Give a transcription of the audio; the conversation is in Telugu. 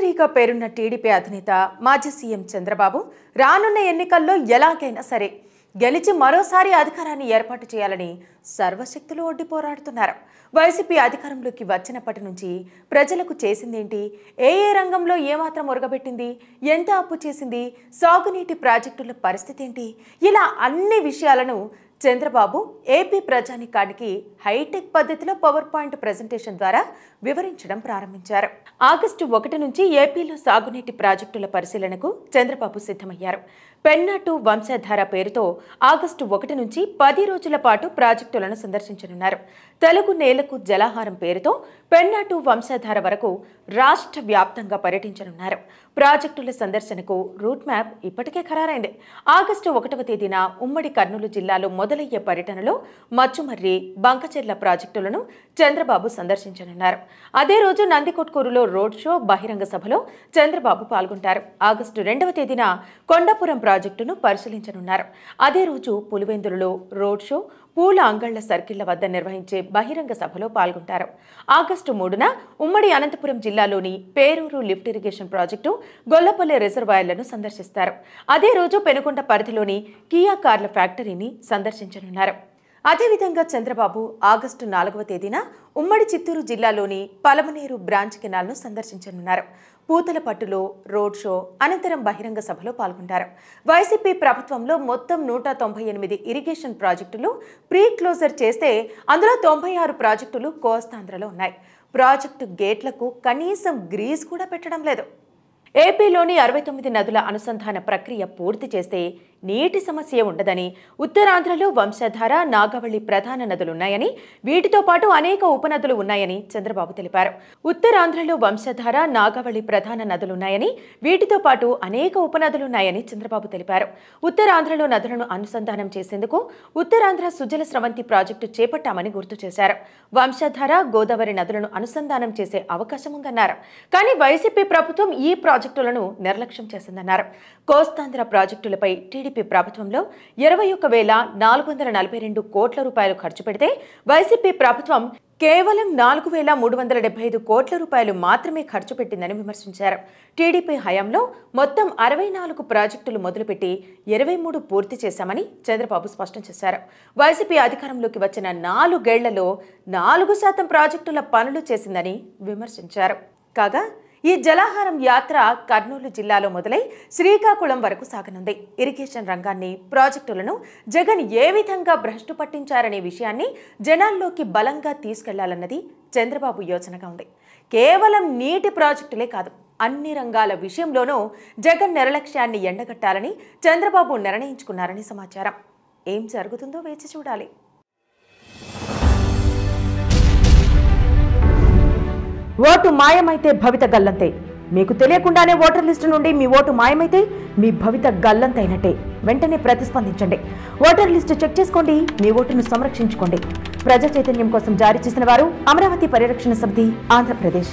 విజనరీగా పేరున్న టీడీపీ అధినేత మాజీ సీఎం చంద్రబాబు రానున్న ఎన్నికల్లో ఎలాగైనా సరే గెలిచి మరోసారి అధికారాన్ని ఏర్పాటు చేయాలని సర్వశక్తులు ఒడ్డి పోరాడుతున్నారు వైసీపీ అధికారంలోకి వచ్చినప్పటి నుంచి ప్రజలకు చేసిందేంటి ఏ ఏ రంగంలో ఏమాత్రం ఒరగబెట్టింది ఎంత అప్పు చేసింది సాగునీటి ప్రాజెక్టుల పరిస్థితి ఏంటి ఇలా అన్ని విషయాలను చంద్రబాబు ఏపీ ప్రజానికానికి హైటెక్ పద్ధతిలో పవర్ పాయింట్ ప్రజెంటేషన్ ద్వారా వివరించడం ప్రారంభించారు ఆగస్టు ఒకటి నుంచి ఏపీలో సాగునీటి ప్రాజెక్టుల పరిశీలనకు చంద్రబాబు సిద్ధమయ్యారు పెన్నాటు వంశధార పేరుతో ఆగస్టు ఒకటి నుంచి పది రోజుల పాటు ప్రాజెక్టులను సందర్శించనున్నారు తెలుగు నేలకు జలాహారం పేరుతో పెన్నాటు వంశధార వరకు రాష్ట్ర వ్యాప్తంగా పర్యటించనున్నారు ప్రాజెక్టుల సందర్శనకు రూట్ మ్యాప్ ఇప్పటికే ఖరారైంది ఆగస్టు ఒకటవ తేదీన ఉమ్మడి కర్నూలు జిల్లాలో మొదలయ్యే పర్యటనలో మచ్చుమర్రి బంకచెర్ల ప్రాజెక్టులను చంద్రబాబు సందర్శించనున్నారు అదే రోజు నందికొట్కూరులో రోడ్ షో బహిరంగ సభలో చంద్రబాబు పాల్గొంటారు ఆగస్టు రెండవ తేదీన కొండాపురం ప్రాజెక్టును పరిశీలించనున్నారు అదే రోజు పులివెందులలో రోడ్ షో పూల అంగళ్ల సర్కిళ్ల వద్ద నిర్వహించే బహిరంగ సభలో పాల్గొంటారు ఆగస్టు మూడున ఉమ్మడి అనంతపురం జిల్లాలోని Peruru lift irrigation project Gollapalli రిజర్వాయర్లను సందర్శిస్తారు అదే రోజు పెనుకొండ పరిధిలోని కియా కార్ల ఫ్యాక్టరీని సందర్శించనున్నారు అదేవిధంగా చంద్రబాబు ఆగస్టు నాలుగవ తేదీన ఉమ్మడి చిత్తూరు జిల్లాలోని పలమనేరు బ్రాంచ్ కెనాల్ను సందర్శించనున్నారు పూతల పట్టులో రోడ్ షో అనంతరం బహిరంగ సభలో పాల్గొంటారు వైసీపీ ప్రభుత్వంలో మొత్తం నూట తొంభై ఎనిమిది ఇరిగేషన్ ప్రాజెక్టులు ప్రీ క్లోజర్ చేస్తే అందులో తొంభై ఆరు ప్రాజెక్టులు కోస్తాంధ్రలో ఉన్నాయి ప్రాజెక్టు గేట్లకు కనీసం గ్రీజ్ కూడా పెట్టడం లేదు ఏపీలోని అరవై తొమ్మిది నదుల అనుసంధాన ప్రక్రియ పూర్తి చేస్తే నీటి సమస్య ఉండదని ఉత్తరాంధ్రలో వంశధార నాగవళి ప్రధాన నదులున్నాయని వీటితో పాటు అనేక ఉపనదులు ఉన్నాయని చంద్రబాబు తెలిపారు ఉత్తరాంధ్రలో వంశధార నాగవళి ప్రధాన నదులున్నాయని వీటితో పాటు అనేక ఉపనదులున్నాయని చంద్రబాబు తెలిపారు ఉత్తరాంధ్రలో నదులను అనుసంధానం చేసేందుకు ఉత్తరాంధ్ర సుజల స్రవంతి ప్రాజెక్టు చేపట్టామని గుర్తు చేశారు వంశధార గోదావరి నదులను అనుసంధానం చేసే అవకాశం ఉందన్నారు కానీ వైసీపీ ప్రభుత్వం ఈ ప్రాజెక్టు ప్రాజెక్టులను నిర్లక్ష్యం చేసిందన్నారు కోస్తాంధ్ర ప్రాజెక్టులపై టీడీపీ ప్రభుత్వంలో ఇరవై ఒక్క వేల నాలుగు వందల నలభై రెండు కోట్ల రూపాయలు ఖర్చు పెడితే వైసీపీ ప్రభుత్వం కేవలం నాలుగు వేల మూడు వందల డెబ్బై ఐదు కోట్ల రూపాయలు మాత్రమే ఖర్చు పెట్టిందని విమర్శించారు టీడీపీ హయాంలో మొత్తం అరవై నాలుగు ప్రాజెక్టులు మొదలుపెట్టి ఇరవై మూడు పూర్తి చేశామని చంద్రబాబు స్పష్టం చేశారు వైసీపీ అధికారంలోకి వచ్చిన నాలుగేళ్లలో నాలుగు శాతం ప్రాజెక్టుల పనులు చేసిందని విమర్శించారు కాగా ఈ జలాహారం యాత్ర కర్నూలు జిల్లాలో మొదలై శ్రీకాకుళం వరకు సాగనుంది ఇరిగేషన్ రంగాన్ని ప్రాజెక్టులను జగన్ ఏ విధంగా భ్రష్టు పట్టించారనే విషయాన్ని జనాల్లోకి బలంగా తీసుకెళ్లాలన్నది చంద్రబాబు యోచనగా ఉంది కేవలం నీటి ప్రాజెక్టులే కాదు అన్ని రంగాల విషయంలోనూ జగన్ నిర్లక్ష్యాన్ని ఎండగట్టాలని చంద్రబాబు నిర్ణయించుకున్నారని సమాచారం ఏం జరుగుతుందో వేచి చూడాలి ఓటు మాయమైతే భవిత గల్లంతే మీకు తెలియకుండానే ఓటర్ లిస్టు నుండి మీ ఓటు మాయమైతే మీ భవిత గల్లంతైనట్టే వెంటనే ప్రతిస్పందించండి ఓటర్ లిస్టు చెక్ చేసుకోండి మీ ఓటును సంరక్షించుకోండి ప్రజా చైతన్యం కోసం జారీ చేసిన వారు అమరావతి పరిరక్షణ సమితి ఆంధ్రప్రదేశ్